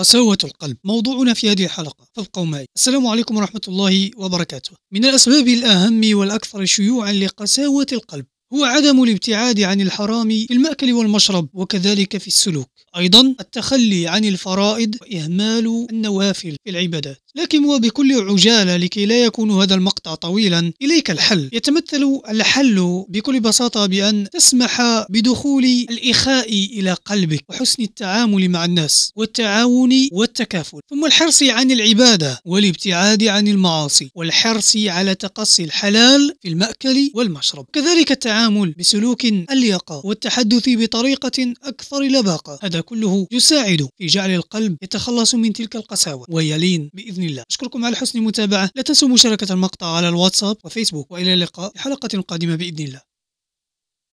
قساوة القلب موضوعنا في هذه الحلقة فابقوا معي السلام عليكم ورحمة الله وبركاته من الأسباب الأهم والأكثر شيوعا لقساوة القلب هو عدم الابتعاد عن الحرام في المأكل والمشرب وكذلك في السلوك أيضا التخلي عن الفرائض وإهمال النوافل في العبادات لكن وبكل عجالة لكي لا يكون هذا المقطع طويلا إليك الحل يتمثل الحل بكل بساطة بأن تسمح بدخول الإخاء إلى قلبك وحسن التعامل مع الناس والتعاون والتكافل ثم الحرص عن العبادة والابتعاد عن المعاصي والحرص على تقصي الحلال في المأكل والمشرب كذلك التعامل بسلوك اللياقة والتحدث بطريقة أكثر لباقة هذا كله يساعد في جعل القلب يتخلص من تلك القساوة ويلين بإذن باذن الله اشكركم على حسن المتابعه لا تنسوا مشاركه المقطع على الواتساب وفيسبوك والى اللقاء في حلقه قادمه باذن الله